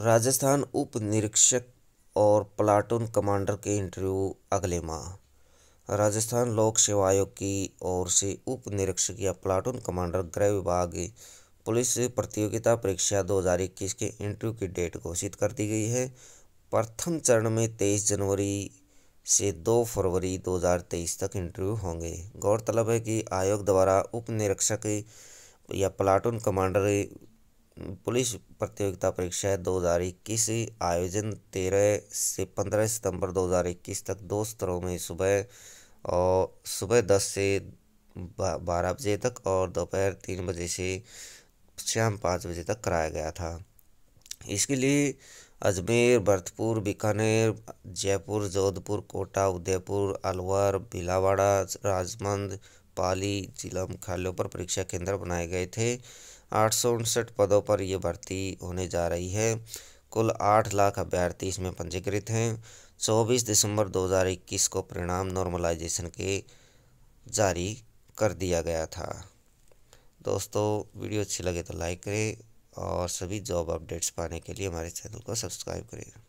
राजस्थान उप निरीक्षक और प्लाटून कमांडर के इंटरव्यू अगले माह राजस्थान लोक सेवा आयोग की ओर से उप निरीक्षक या प्लाटून कमांडर गृह विभाग पुलिस प्रतियोगिता परीक्षा 2021 के इंटरव्यू की डेट घोषित कर दी गई है प्रथम चरण में 23 जनवरी से 2 फरवरी 2023 तक इंटरव्यू होंगे गौरतलब है कि आयोग द्वारा उप निरीक्षक या प्लाटून कमांडर पुलिस प्रतियोगिता परीक्षा दो हज़ार इक्कीस आयोजन तेरह से पंद्रह सितंबर दो हज़ार इक्कीस तक दो स्तरों में सुबह और सुबह दस से बारह बजे तक और दोपहर तीन बजे से शाम पाँच बजे तक कराया गया था इसके लिए अजमेर भरतपुर बीकानेर जयपुर जोधपुर कोटा उदयपुर अलवर भीलावाड़ा राजमंद पाली जिला मुख्यालयों पर परीक्षा केंद्र बनाए गए थे आठ पदों पर ये भर्ती होने जा रही है कुल आठ लाख अभ्यर्थी इसमें पंजीकृत हैं 24 दिसंबर 2021 को परिणाम नॉर्मलाइजेशन के जारी कर दिया गया था दोस्तों वीडियो अच्छी लगे तो लाइक करें और सभी जॉब अपडेट्स पाने के लिए हमारे चैनल को सब्सक्राइब करिएगा